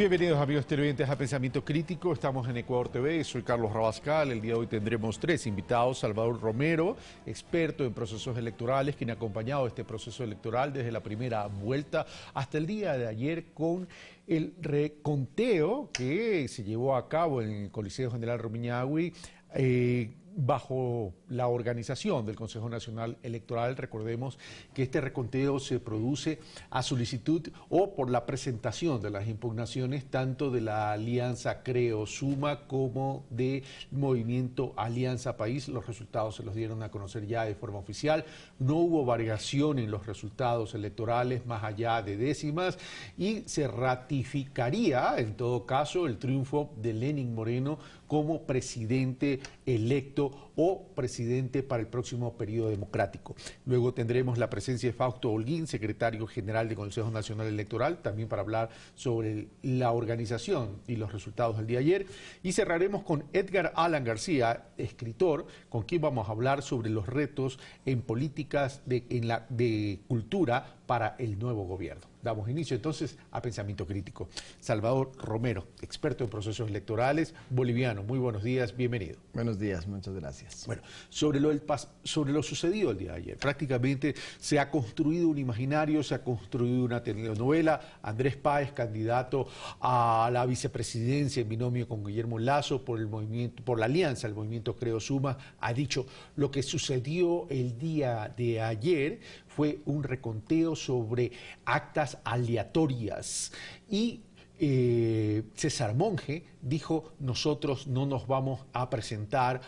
Bienvenidos amigos televidentes a Pensamiento Crítico, estamos en Ecuador TV, soy Carlos Rabascal, el día de hoy tendremos tres invitados, Salvador Romero, experto en procesos electorales, quien ha acompañado este proceso electoral desde la primera vuelta hasta el día de ayer con el reconteo que se llevó a cabo en el Coliseo General Rumiñahui eh, bajo la organización del Consejo Nacional Electoral. Recordemos que este reconteo se produce a solicitud o por la presentación de las impugnaciones tanto de la Alianza Creo Suma como de Movimiento Alianza País. Los resultados se los dieron a conocer ya de forma oficial. No hubo variación en los resultados electorales más allá de décimas y se ratificó significaría, en todo caso, el triunfo de Lenin Moreno como presidente electo o presidente para el próximo periodo democrático. Luego tendremos la presencia de Fausto Holguín, secretario general del Consejo Nacional Electoral, también para hablar sobre la organización y los resultados del día de ayer. Y cerraremos con Edgar Alan García, escritor, con quien vamos a hablar sobre los retos en políticas de cultura para el nuevo gobierno damos inicio entonces a Pensamiento Crítico. Salvador Romero, experto en procesos electorales, boliviano. Muy buenos días, bienvenido. Buenos días, muchas gracias. Bueno, sobre lo, el sobre lo sucedido el día de ayer, prácticamente se ha construido un imaginario, se ha construido una telenovela. Andrés Páez, candidato a la vicepresidencia en binomio con Guillermo Lazo por el movimiento, por la alianza, el movimiento Creo Suma, ha dicho lo que sucedió el día de ayer fue un reconteo sobre actas aleatorias y eh, César Monge dijo, nosotros no nos vamos a presentar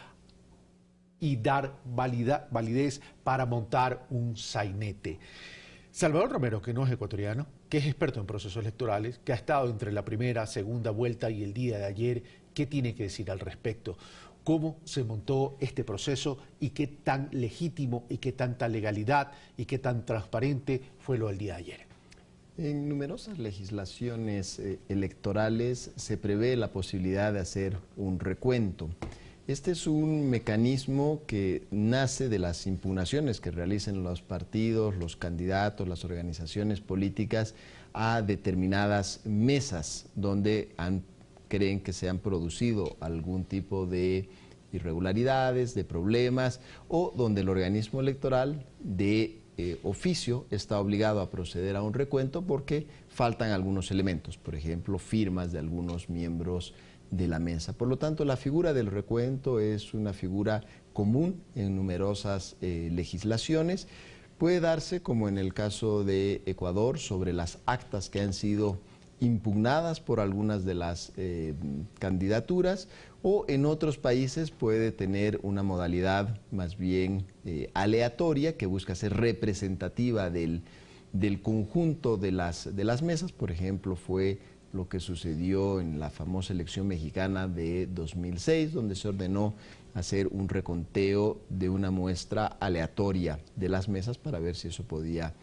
y dar validez para montar un sainete. Salvador Romero, que no es ecuatoriano, que es experto en procesos electorales, que ha estado entre la primera, segunda vuelta y el día de ayer, ¿qué tiene que decir al respecto? ¿Cómo se montó este proceso y qué tan legítimo y qué tanta legalidad y qué tan transparente fue lo del día de ayer? En numerosas legislaciones eh, electorales se prevé la posibilidad de hacer un recuento. Este es un mecanismo que nace de las impugnaciones que realicen los partidos, los candidatos, las organizaciones políticas a determinadas mesas donde creen que se han producido algún tipo de irregularidades, de problemas o donde el organismo electoral de eh, oficio está obligado a proceder a un recuento porque faltan algunos elementos, por ejemplo, firmas de algunos miembros de la mesa. Por lo tanto, la figura del recuento es una figura común en numerosas eh, legislaciones. Puede darse, como en el caso de Ecuador, sobre las actas que han sido impugnadas por algunas de las eh, candidaturas o en otros países puede tener una modalidad más bien eh, aleatoria que busca ser representativa del, del conjunto de las, de las mesas. Por ejemplo, fue lo que sucedió en la famosa elección mexicana de 2006, donde se ordenó hacer un reconteo de una muestra aleatoria de las mesas para ver si eso podía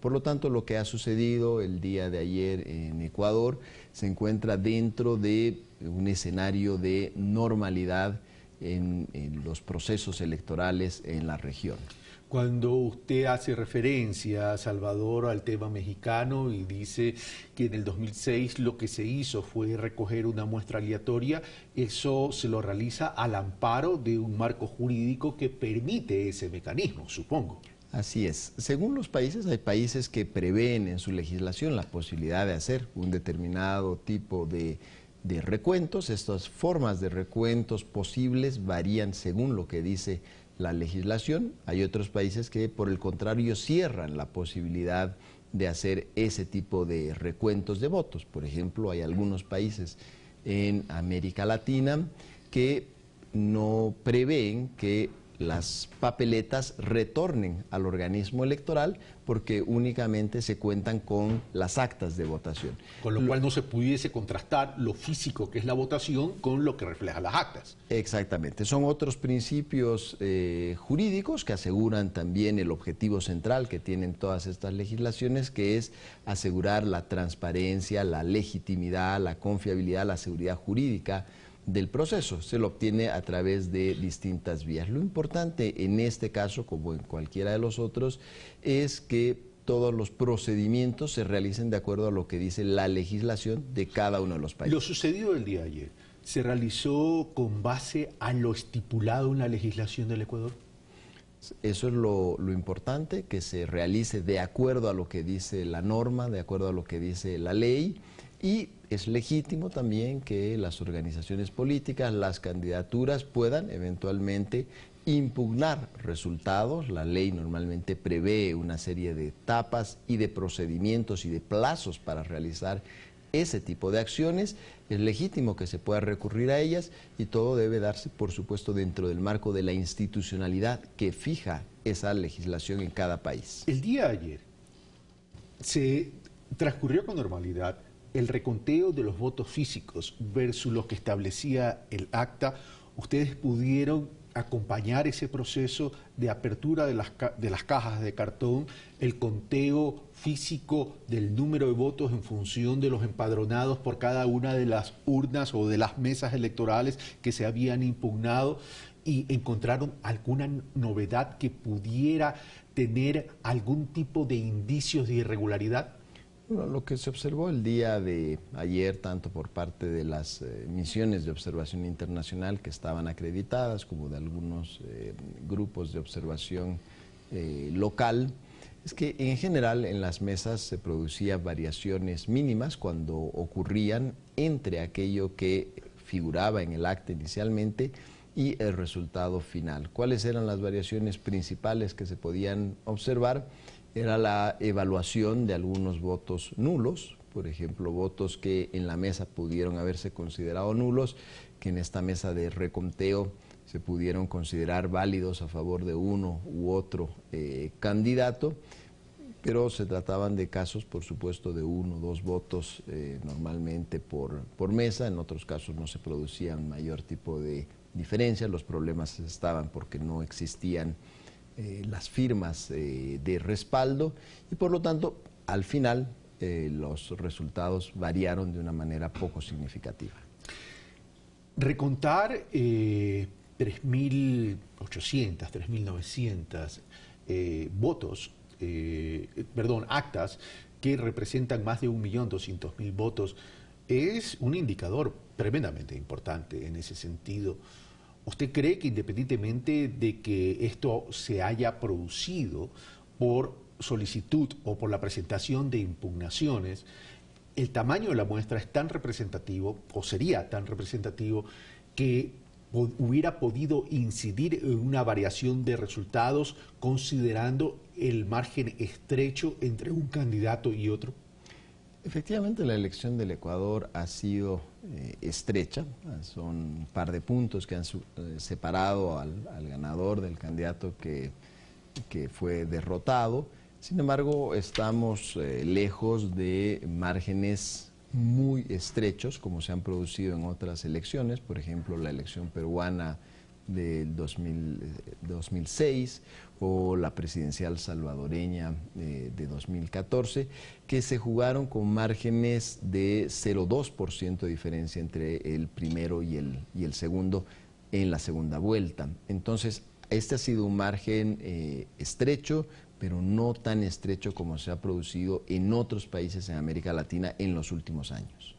por lo tanto, lo que ha sucedido el día de ayer en Ecuador se encuentra dentro de un escenario de normalidad en, en los procesos electorales en la región. Cuando usted hace referencia, Salvador, al tema mexicano y dice que en el 2006 lo que se hizo fue recoger una muestra aleatoria, eso se lo realiza al amparo de un marco jurídico que permite ese mecanismo, supongo. Así es. Según los países, hay países que prevén en su legislación la posibilidad de hacer un determinado tipo de, recuentos. Estas formas de recuentos posibles varían según lo que dice la legislación. Hay otros países que, por el contrario, cierran la posibilidad de hacer ese tipo de recuentos de votos. Por ejemplo, hay algunos países en América Latina que no prevén que las papeletas retornen al organismo electoral porque únicamente se cuentan con las actas de votación. Con lo, cual no se pudiese contrastar lo físico que es la votación con lo que refleja las actas. Exactamente, son otros principios eh, jurídicos que aseguran también el objetivo central que tienen todas estas legislaciones, que es asegurar la transparencia, la legitimidad, la confiabilidad, la seguridad jurídica del proceso, se lo obtiene a través de distintas vías. Lo importante en este caso, como en cualquiera de los otros, es que todos los procedimientos se realicen de acuerdo a lo que dice la legislación de cada uno de los países. Lo sucedido el día ayer, ¿se realizó con base a lo estipulado en la legislación del Ecuador? Eso es lo, lo, importante, que se realice de acuerdo a lo que dice la norma, de acuerdo a lo que dice la ley y es legítimo también que las organizaciones políticas, las candidaturas puedan eventualmente impugnar resultados. La ley normalmente prevé una serie de etapas y de procedimientos y de plazos para realizar ese tipo de acciones. Es legítimo que se pueda recurrir a ellas y todo debe darse, por supuesto, dentro del marco de la institucionalidad que fija esa legislación en cada país. El día de ayer se transcurrió con normalidad el reconteo de los votos físicos versus lo que establecía el acta, ustedes pudieron acompañar ese proceso de apertura de las, de las, cajas de cartón, el conteo físico del número de votos en función de los empadronados por cada una de las urnas o de las mesas electorales que se habían impugnado y encontraron alguna novedad que pudiera tener algún tipo de indicios de irregularidad? lo que se observó el día de ayer, tanto por parte de las eh, misiones de observación internacional que estaban acreditadas, como de algunos eh, grupos de observación eh, local, es que en general en las mesas se producían variaciones mínimas cuando ocurrían entre aquello que figuraba en el acta inicialmente y el resultado final. ¿Cuáles eran las variaciones principales que se podían observar? era la evaluación de algunos votos nulos, por ejemplo, votos que en la mesa pudieron haberse considerado nulos, que en esta mesa de reconteo se pudieron considerar válidos a favor de uno u otro eh, candidato, pero se trataban de casos, por supuesto, de uno o dos votos eh, normalmente por, por mesa, en otros casos no se producía producían mayor tipo de diferencia, los problemas estaban porque no existían eh, las firmas eh, de respaldo y por lo tanto al final eh, los resultados variaron de una manera poco significativa. Recontar 3.800, 3.900 votos, perdón, actas que representan más de 1.200.000 votos es un indicador tremendamente importante en ese sentido. ¿Usted cree que independientemente de que esto se haya producido por solicitud o por la presentación de impugnaciones, el tamaño de la muestra es tan representativo o sería tan representativo que hubiera podido incidir en una variación de resultados considerando el margen estrecho entre un candidato y otro? Efectivamente, la elección del Ecuador ha sido eh, estrecha, son un par de puntos que han eh, separado al, ganador del candidato que, fue derrotado. Sin embargo, estamos eh, lejos de márgenes muy estrechos como se han producido en otras elecciones, por ejemplo, la elección peruana del 2006 eh, o la presidencial salvadoreña eh, de 2014, que se jugaron con márgenes de 0,2% de diferencia entre el primero y el, y el segundo en la segunda vuelta. Entonces, este ha sido un margen eh, estrecho, pero no tan estrecho como se ha producido en otros países en América Latina en los últimos años.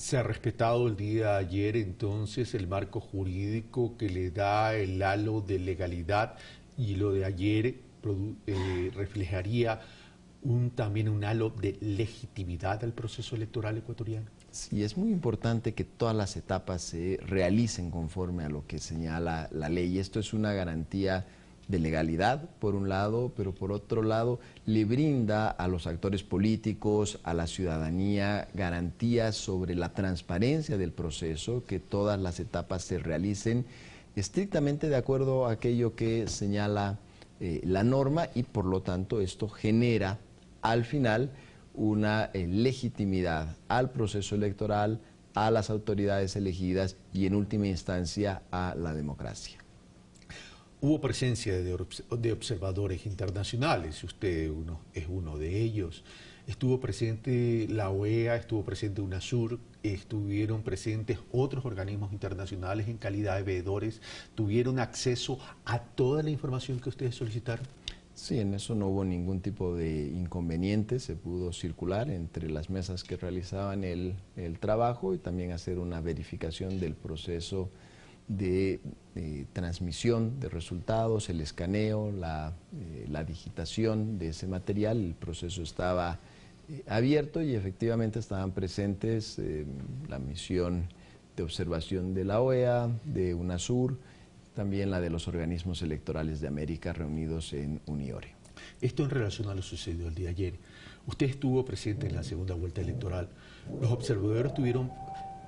¿Se ha respetado el día de ayer entonces el marco jurídico que le da el halo de legalidad y lo de ayer eh, reflejaría también un halo de legitimidad al proceso electoral ecuatoriano? Sí, es muy importante que todas las etapas se realicen conforme a lo que señala la ley. Esto es una garantía de legalidad, por un lado, pero por otro lado le brinda a los actores políticos, a la ciudadanía, garantías sobre la transparencia del proceso, que todas las etapas se realicen estrictamente de acuerdo a aquello que señala eh, la norma y por lo tanto esto genera al final una eh, legitimidad al proceso electoral, a las autoridades elegidas y en última instancia a la democracia hubo presencia de, observadores internacionales, usted es uno de ellos. Estuvo presente la OEA, estuvo presente UNASUR, estuvieron presentes otros organismos internacionales en calidad de veedores, tuvieron acceso a toda la información que ustedes solicitaron. Sí, en eso no hubo ningún tipo de inconveniente, se pudo circular entre las mesas que realizaban el trabajo y también hacer una verificación del proceso de eh, transmisión de resultados, el escaneo, eh, la, digitación de ese material, el proceso estaba eh, abierto y efectivamente estaban presentes la misión de observación de la OEA, de UNASUR, también la de los organismos electorales de América reunidos en UNIORE. Esto en relación a lo sucedido el día ayer. Usted estuvo presente en la segunda vuelta electoral. Los observadores tuvieron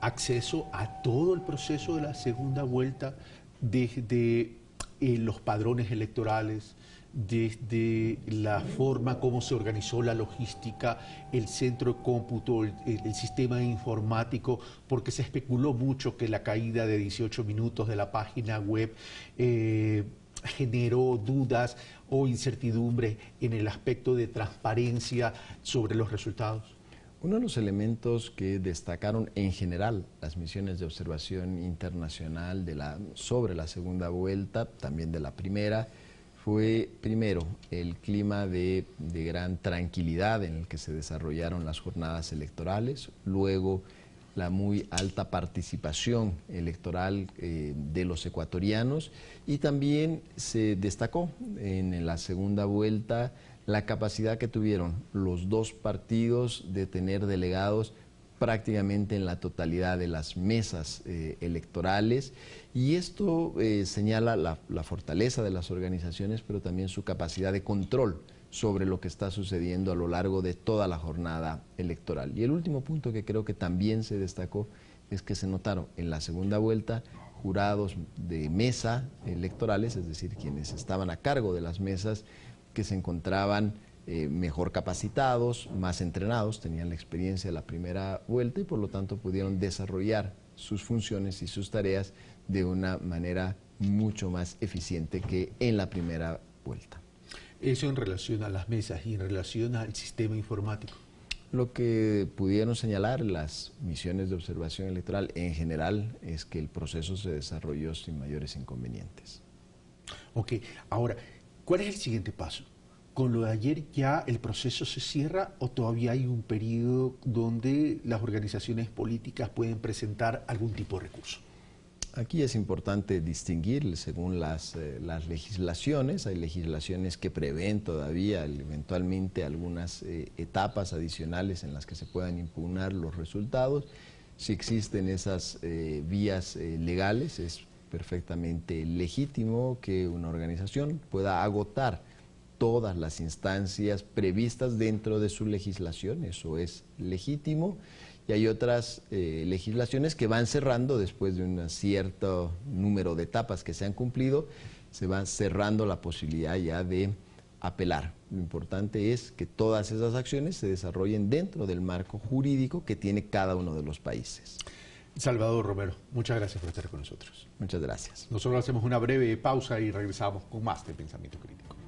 acceso a todo el proceso de la segunda vuelta desde eh, los padrones electorales, desde la forma como se organizó la logística, el centro de cómputo, el, sistema informático, porque se especuló mucho que la caída de 18 minutos de la página web eh, generó dudas o incertidumbre en el aspecto de transparencia sobre los resultados. Uno de los elementos que destacaron en general las misiones de observación internacional sobre la segunda vuelta, también de la primera, fue primero el clima de gran tranquilidad en el que se desarrollaron las jornadas electorales, luego la muy alta participación electoral eh, de los ecuatorianos y también se destacó en la segunda vuelta la capacidad que tuvieron los dos partidos de tener delegados prácticamente en la totalidad de las mesas eh, electorales y esto eh, señala la, fortaleza de las organizaciones, pero también su capacidad de control sobre lo que está sucediendo a lo largo de toda la jornada electoral. Y el último punto que creo que también se destacó es que se notaron en la segunda vuelta jurados de mesa electorales, es decir, quienes estaban a cargo de las mesas, que se encontraban eh, mejor capacitados, más entrenados, tenían la experiencia de la primera vuelta y por lo tanto pudieron desarrollar sus funciones y sus tareas de una manera mucho más eficiente que en la primera vuelta. Eso en relación a las mesas y en relación al sistema informático. Lo que pudieron señalar las misiones de observación electoral en general es que el proceso se desarrolló sin mayores inconvenientes. Ok, ahora, ¿cuál es el siguiente paso? ¿Con lo de ayer ya el proceso se cierra o todavía hay un periodo donde las organizaciones políticas pueden presentar algún tipo de recurso? Aquí es importante distinguir según eh, las, legislaciones. Hay legislaciones que prevén todavía eventualmente algunas eh, etapas adicionales en las que se puedan impugnar los resultados. Si existen esas eh, vías legales, es perfectamente legítimo que una organización pueda agotar todas las instancias previstas dentro de su legislación. Eso es legítimo y hay otras eh, legislaciones que van cerrando después de un cierto número de etapas que se han cumplido, se va cerrando la posibilidad ya de apelar. Lo importante es que todas esas acciones se desarrollen dentro del marco jurídico que tiene cada uno de los países. Salvador Romero, muchas gracias por estar con nosotros. Muchas gracias. Nosotros hacemos una breve pausa y regresamos con más de Pensamiento Crítico.